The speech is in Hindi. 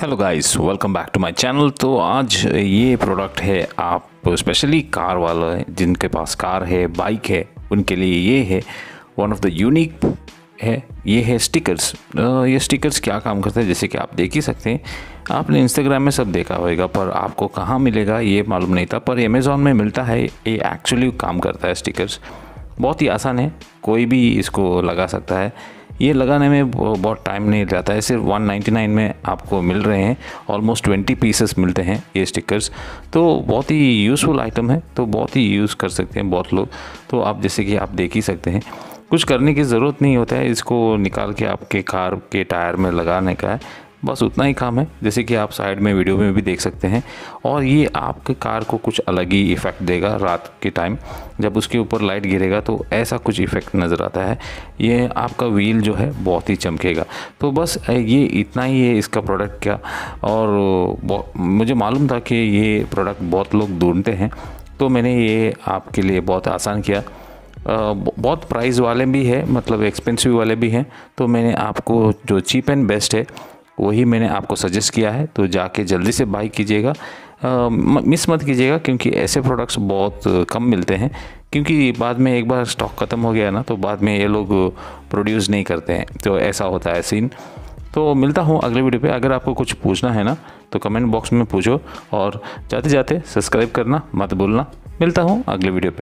hello guys welcome back to my channel तो आज ये प्रोडक्ट है आप स्पेशली कार वाला है जिनके पास कार है बाइक है उनके लिए ये है वन ऑफ द यूनिक है ये है स्टिकर्स ये स्टिकर्स क्या काम करते हैं जैसे कि आप देख ही सकते हैं आपने इंस्टाग्राम में सब देखा होगा पर आपको कहाँ मिलेगा ये मालूम नहीं था पर अमेज़ॉन में मिलता है ये एक्चुअली काम करता है स्टिकर्स बहुत ही आसान है कोई भी इसको लगा सकता है ये लगाने में बहुत टाइम नहीं रहता है सिर्फ 199 में आपको मिल रहे हैं ऑलमोस्ट 20 पीसेस मिलते हैं ये स्टिकर्स तो बहुत ही यूज़फुल आइटम है तो बहुत ही यूज़ कर सकते हैं बहुत लोग तो आप जैसे कि आप देख ही सकते हैं कुछ करने की ज़रूरत नहीं होता है इसको निकाल के आपके कार के टायर में लगाने का है बस उतना ही काम है जैसे कि आप साइड में वीडियो में भी देख सकते हैं और ये आपके कार को कुछ अलग ही इफ़ेक्ट देगा रात के टाइम जब उसके ऊपर लाइट गिरेगा तो ऐसा कुछ इफ़ेक्ट नज़र आता है ये आपका व्हील जो है बहुत ही चमकेगा तो बस ये इतना ही है इसका प्रोडक्ट क्या और मुझे मालूम था कि ये प्रोडक्ट बहुत लोग ढूंढते हैं तो मैंने ये आपके लिए बहुत आसान किया बहुत प्राइस वाले भी है मतलब एक्सपेंसिव वाले भी हैं तो मैंने आपको जो चीप एंड बेस्ट है वही मैंने आपको सजेस्ट किया है तो जाके जल्दी से बाई कीजिएगा मिस मत कीजिएगा क्योंकि ऐसे प्रोडक्ट्स बहुत कम मिलते हैं क्योंकि बाद में एक बार स्टॉक ख़त्म हो गया ना तो बाद में ये लोग प्रोड्यूस नहीं करते हैं तो ऐसा होता है सीन तो मिलता हूँ अगले वीडियो पे अगर आपको कुछ पूछना है ना तो कमेंट बॉक्स में पूछो और जाते जाते सब्सक्राइब करना मत भूलना मिलता हूँ अगले वीडियो पर